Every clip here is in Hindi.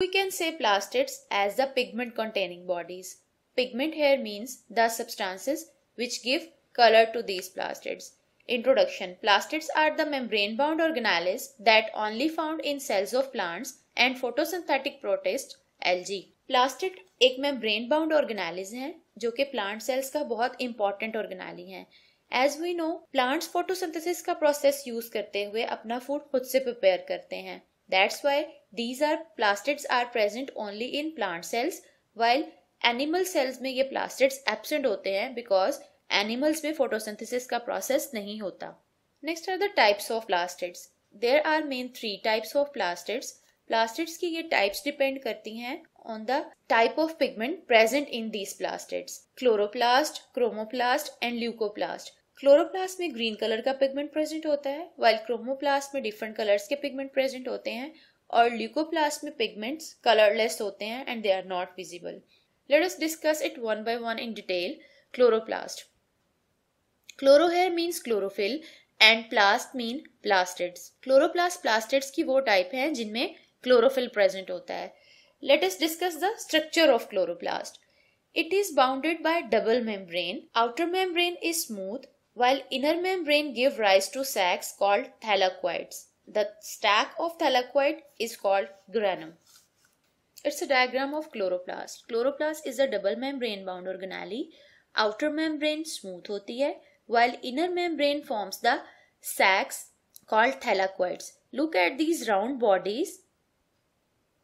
We can say plastids as the pigment containing bodies. Pigment here means the substances which give color to these plastids. Introduction Plastids are the membrane bound organelles that only found in cells of plants and photosynthetic protists algae. Plastid एक मेम्ब्रेन बाउंड ऑर्गेनालिज है जो कि प्लांट सेल्स का बहुत इंपॉर्टेंट ऑर्गेनाली है as we know plants photosynthesis का प्रोसेस यूज करते हुए अपना फूड खुद से प्रिपेयर करते हैं that's why these are plastids are present only in plant cells while animal cells में ये प्लास्टिड्स एबसेंट होते हैं बिकॉज एनिमल्स में फोटोसिंथेसिस का प्रोसेस नहीं होता next are the types of plastids there are main three types of plastids plastids की ये टाइप्स डिपेंड करती हैं on the type of pigment present in these plastids chloroplast chromoplast and leucoplast chloroplast में ग्रीन कलर का पिगमेंट प्रेजेंट होता है वाइल क्रोमोप्लास्ट में डिफरेंट कलर्स के पिगमेंट प्रेजेंट होते हैं और ल्यूकोप्लास्ट में पिगमेंट्स कलरलेस होते हैं and they are not visible let us discuss it one by one in detail chloroplast क्लोरोहेयर means chlorophyll and plast mean plastids chloroplast plastids की वो टाइप हैं जिनमें क्लोरोफिल प्रेजेंट होता है let us discuss the structure of chloroplast it is bounded by double membrane outer membrane is smooth while inner membrane give rise to sacs called thylakoids. The stack of thylakoid is called granum. It's a diagram of chloroplast. Chloroplast is a double membrane bound organelle. Outer membrane smooth hoti hai while inner membrane forms the sacs called thylakoids. Look at these round bodies.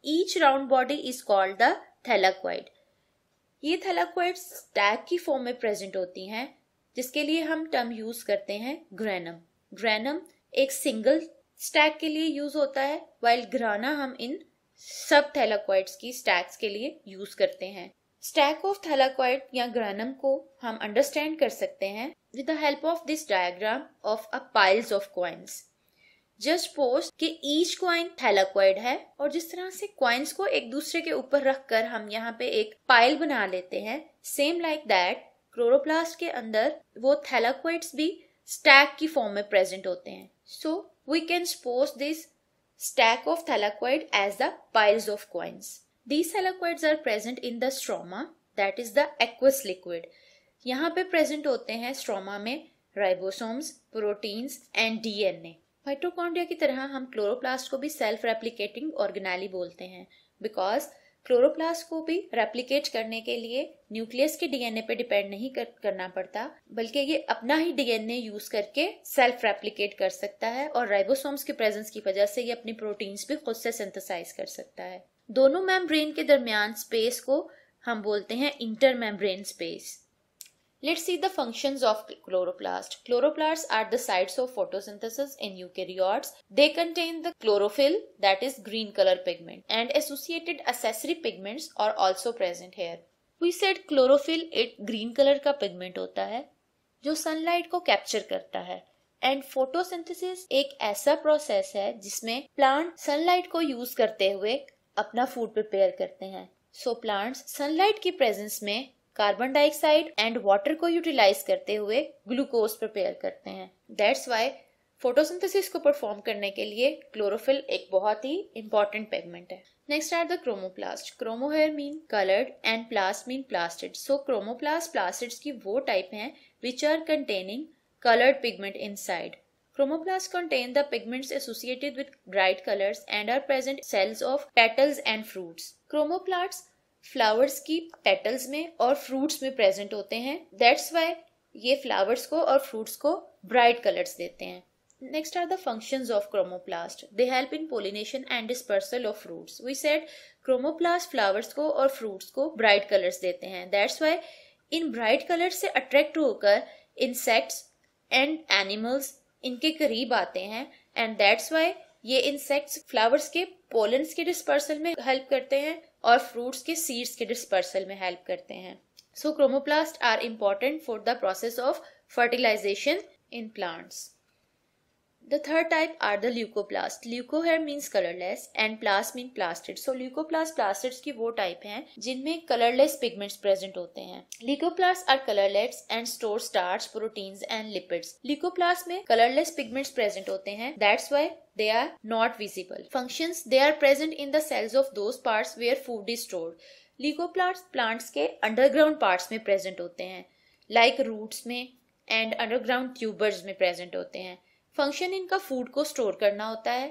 Each round body is called the thylakoid. ये थैलाकोइड स्टैक की फॉर्म में प्रेजेंट होती हैं जिसके लिए हम टर्म यूज करते हैं ग्रैनम ग्रैनम एक सिंगल स्टैक के लिए यूज होता है वाइल घराना हम इन सब थैलाकॉइड्स की स्टैक्स के लिए यूज करते हैं स्टैक ऑफ थैलाकॉइड या ग्रानम को हम अंडरस्टैंड कर सकते हैं with the help of this diagram of a piles of coins just post कि ईच क्वाइन थैलाक्वाइड है और जिस तरह से क्वाइंस को एक दूसरे के ऊपर रखकर हम यहाँ पे एक पाइल बना लेते हैं सेम लाइक दैट क्लोरोप्लास्ट के अंदर वो थैलाकॉइड्स भी स्टैक की फॉर्म में प्रेजेंट होते हैं so we can suppose this stack of thylakoid as the piles of coins these thylakoids are present in the stroma that is the aqueous liquid यहाँ पे प्रेजेंट होते हैं स्ट्रोमा में ribosomes proteins and DNA mitochondria की तरह हम क्लोरोप्लास्ट को भी सेल्फ रेप्लीकेटिंग ऑर्गेनाली बोलते हैं बिकॉज क्लोरोप्लास्ट को भी रेप्लीकेट करने के लिए न्यूक्लियस के डीएनए पे डिपेंड नहीं कर, करना पड़ता बल्कि ये अपना ही डीएनए यूज करके सेल्फ रेप्लीकेट कर सकता है और राइबोसोम्स के प्रेजेंस की वजह से ये अपनी प्रोटीन्स भी खुद से सिंथेसाइज कर सकता है दोनों मेम्ब्रेन के दरमियान स्पेस को हम बोलते हैं inter membrane space Let's see the functions of chloroplast. Chloroplasts are the sites of photosynthesis in eukaryotes. They contain the chlorophyll that is green color pigment and associated accessory pigments are also present here. We said chlorophyll एक green color ka pigment hota hai jo sunlight ko capture karta hai. And photosynthesis एक ऐसा प्रोसेस है जिसमें प्लांट सनलाइट को यूज करते हुए अपना फूड प्रिपेयर करते हैं सो प्लांट्स सनलाइट की प्रेजेंस में कार्बन डाइऑक्साइड एंड वाटर को यूटिलाइज करते हुए ग्लूकोज प्रिपेयर करते हैं दैट्स वाई फोटोसिंथेसिस को परफॉर्म करने के लिए क्लोरोफिल एक बहुत ही इंपॉर्टेंट पेगमेंट है next are the chromoplast chromo here mean coloured and plast mean plastid so chromoplast plastids की वो टाइप हैं which are containing colored pigment inside. Chromoplast contain the pigments associated with bright colours and are present cells of petals and fruits chromoplast flowers की पेटल्स में और फ्रूट्स में प्रेजेंट होते हैं दैट्स वाई ये फ्लावर्स को और फ्रूट्स को ब्राइट कलर्स देते हैं next are the function of chromoplast they help in pollination and dispersal of fruits we set chromoplast flowers को और फ्रूट्स को ब्राइट कलर्स देते हैं दैट्स वाई इन ब्राइट कलर्स से अट्रैक्ट होकर इंसेक्ट्स एंड एनिमल्स इनके करीब आते हैं एंड दैट्स वाई ये इंसेक्ट्स फ्लावर्स के पोलेंस के डिस्पर्सल में हेल्प करते हैं और फ्रूट्स के सीड्स के डिस्पर्सल में हेल्प करते हैं so chromoplast are important for the process of fertilisation in plants The third type are the leucoplast. Leuco hair means colorless and plast means plastered. So leucoplast plastids की वो type हैं जिनमें colorless pigments present होते हैं. Leucoplasts are colorless and store starch, proteins and lipids. Leucoplast में colorless pigments present होते हैं. That's why they are not visible. Functions they are present in the cells of those parts where food is stored. Leucoplasts plants के underground parts में present होते हैं. Like roots में and underground tubers में present होते हैं. फंक्शन इनका फूड को स्टोर करना होता है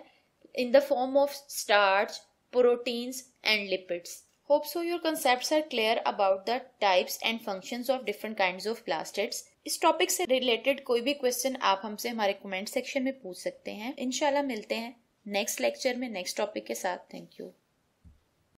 in the form of starch proteins and lipids hope so your concept are clear about the types and function of different kind of plastics इस टॉपिक से रिलेटेड कोई भी क्वेश्चन आप हमसे हमारे कमेंट सेक्शन में पूछ सकते हैं इनशाला मिलते हैं नेक्स्ट लेक्चर में नेक्स्ट टॉपिक के साथ थैंक यू